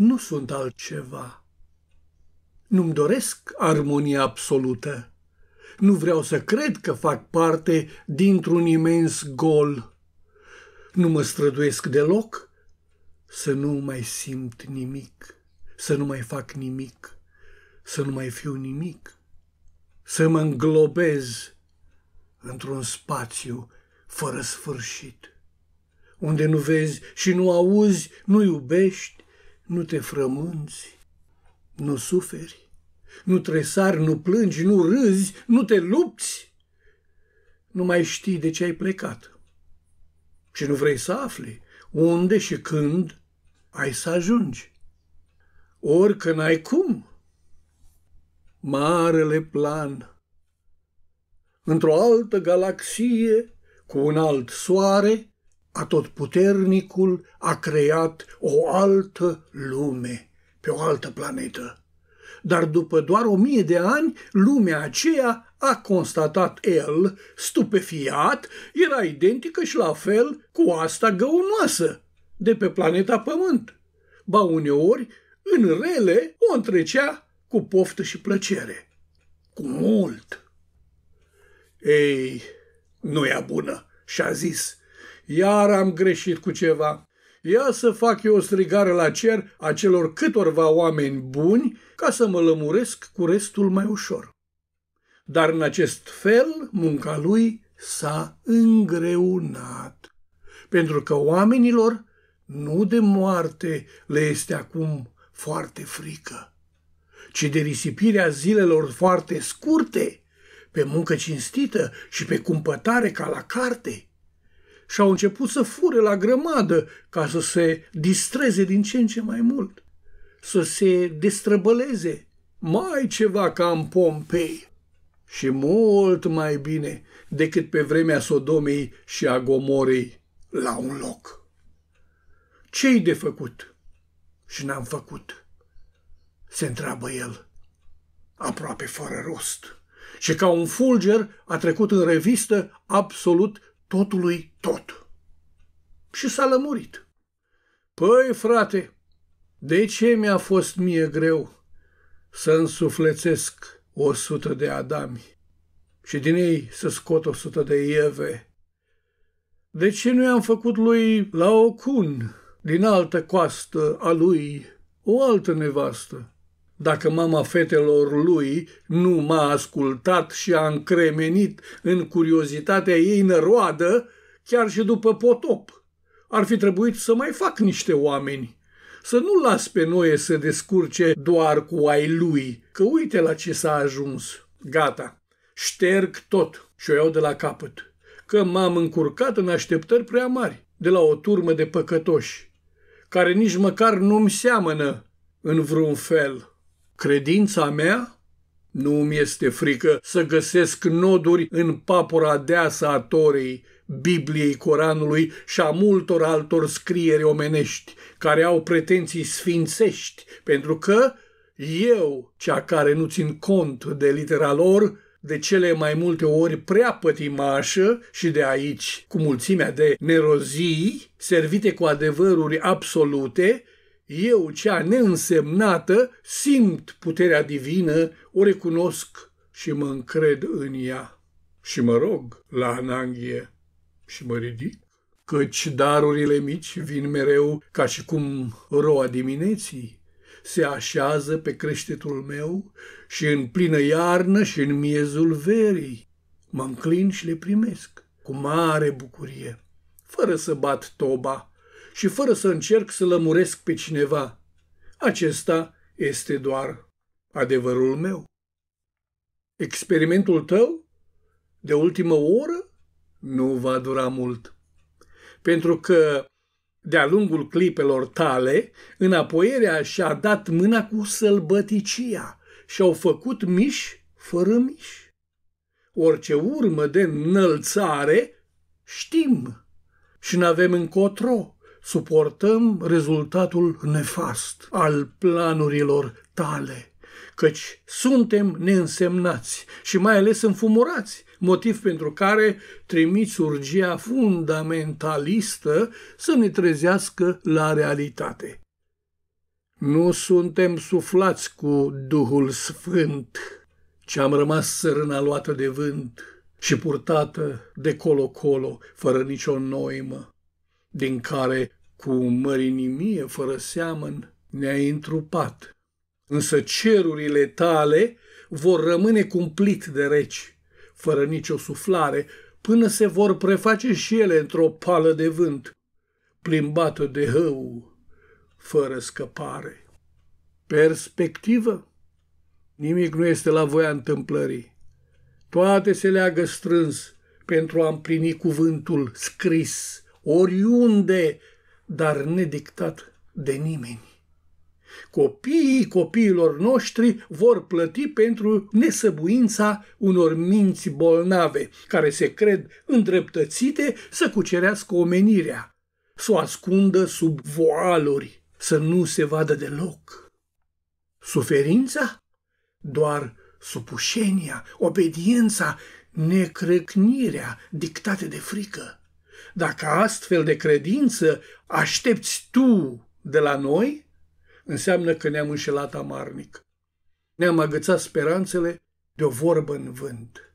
nu sunt altceva. Nu-mi doresc armonia absolută. Nu vreau să cred că fac parte dintr-un imens gol. Nu mă străduiesc deloc să nu mai simt nimic, să nu mai fac nimic, să nu mai fiu nimic, să mă înglobez într-un spațiu fără sfârșit, unde nu vezi și nu auzi, nu iubești, nu te frămânți, nu suferi, nu tresari, nu plângi, nu râzi, nu te lupți. Nu mai știi de ce ai plecat și nu vrei să afli unde și când ai să ajungi. Orică n-ai cum. Marele plan. Într-o altă galaxie, cu un alt soare, Atotputernicul a creat o altă lume, pe o altă planetă. Dar după doar o mie de ani, lumea aceea a constatat el, stupefiat, era identică și la fel cu asta găunoasă de pe planeta Pământ. Ba uneori, în rele, o întrecea cu poftă și plăcere. Cu mult. Ei, nu e bună, și-a zis – iar am greșit cu ceva. Ia să fac eu o strigare la cer a celor câtorva oameni buni ca să mă lămuresc cu restul mai ușor. Dar în acest fel munca lui s-a îngreunat, pentru că oamenilor nu de moarte le este acum foarte frică, ci de risipirea zilelor foarte scurte, pe muncă cinstită și pe cumpătare ca la carte – și au început să fure la grămadă ca să se distreze din ce în ce mai mult, să se destrăbăleze mai ceva ca în Pompei și mult mai bine decât pe vremea Sodomei și a Gomorei la un loc. Ce-i de făcut? Și n-am făcut, se întreabă el, aproape fără rost. Și ca un fulger a trecut în revistă absolut totului tot. Și s-a lămurit. Păi, frate, de ce mi-a fost mie greu să însuflețesc o sută de Adami și din ei să scot o sută de Ieve? De ce nu i-am făcut lui Laocun din altă coastă a lui o altă nevastă? dacă mama fetelor lui nu m-a ascultat și a încremenit în curiozitatea ei năroadă, chiar și după potop. Ar fi trebuit să mai fac niște oameni, să nu las pe noi să descurce doar cu ai lui, că uite la ce s-a ajuns. Gata, șterg tot și o iau de la capăt, că m-am încurcat în așteptări prea mari, de la o turmă de păcătoși, care nici măcar nu-mi seamănă în vreun fel. Credința mea? Nu mi este frică să găsesc noduri în papura deasă a Torei, Bibliei, Coranului și a multor altor scrieri omenești, care au pretenții sfințești, pentru că eu, cea care nu țin cont de litera lor, de cele mai multe ori prea pătimașă și de aici cu mulțimea de nerozii, servite cu adevăruri absolute, eu, cea neînsemnată, simt puterea divină, o recunosc și mă încred în ea. Și mă rog la ananghie și mă ridic, căci darurile mici vin mereu ca și cum roa dimineții se așează pe creștetul meu și în plină iarnă și în miezul verii. Mă înclin și le primesc cu mare bucurie, fără să bat toba și fără să încerc să lămuresc pe cineva. Acesta este doar adevărul meu. Experimentul tău de ultimă oră nu va dura mult. Pentru că de-a lungul clipelor tale, înapoierea și-a dat mâna cu sălbăticia și au făcut miși fără miși. Orice urmă de înălțare știm și n-avem încotro suportăm rezultatul nefast al planurilor tale, căci suntem neînsemnați și mai ales înfumurați, motiv pentru care trimiți urgia fundamentalistă să ne trezească la realitate. Nu suntem suflați cu Duhul Sfânt, ci am rămas sărâna luată de vânt și purtată de colo-colo, fără nicio noimă din care cu mărinimie fără seamăn ne a întrupat. Însă cerurile tale vor rămâne cumplit de reci, fără nicio suflare, până se vor preface și ele într-o pală de vânt, plimbată de hău, fără scăpare. Perspectivă? Nimic nu este la voia întâmplării. Toate se leagă strâns pentru a împlini cuvântul scris oriunde, dar nedictat de nimeni. Copiii copiilor noștri vor plăti pentru nesăbuința unor minți bolnave, care se cred îndreptățite să cucerească omenirea, să o ascundă sub voaluri, să nu se vadă deloc. Suferința? Doar supușenia, obediența, necrăcnirea dictate de frică. Dacă astfel de credință aștepți tu de la noi, înseamnă că ne-am înșelat amarnic. Ne-am agățat speranțele de o vorbă în vânt.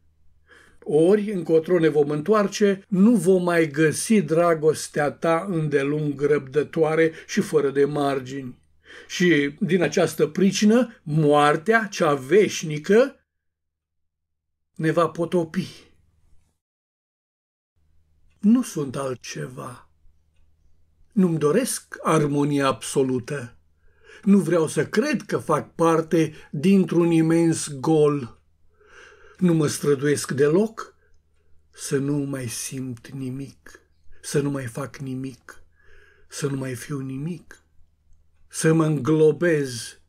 Ori, încotro ne vom întoarce, nu vom mai găsi dragostea ta îndelung răbdătoare și fără de margini. Și, din această pricină, moartea, cea veșnică, ne va potopi nu sunt altceva. Nu-mi doresc armonia absolută. Nu vreau să cred că fac parte dintr-un imens gol. Nu mă străduiesc deloc să nu mai simt nimic, să nu mai fac nimic, să nu mai fiu nimic, să mă înglobez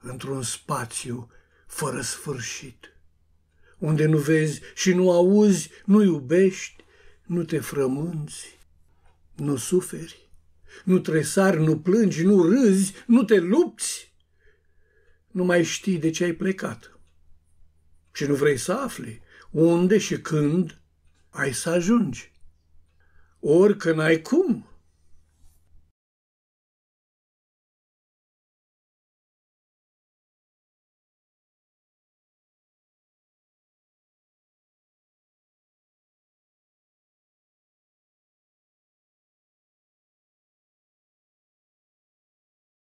într-un spațiu fără sfârșit, unde nu vezi și nu auzi, nu iubești, nu te frămânți, nu suferi, nu tresari, nu plângi, nu râzi, nu te lupți. Nu mai știi de ce ai plecat și nu vrei să afli unde și când ai să ajungi. orică n-ai cum,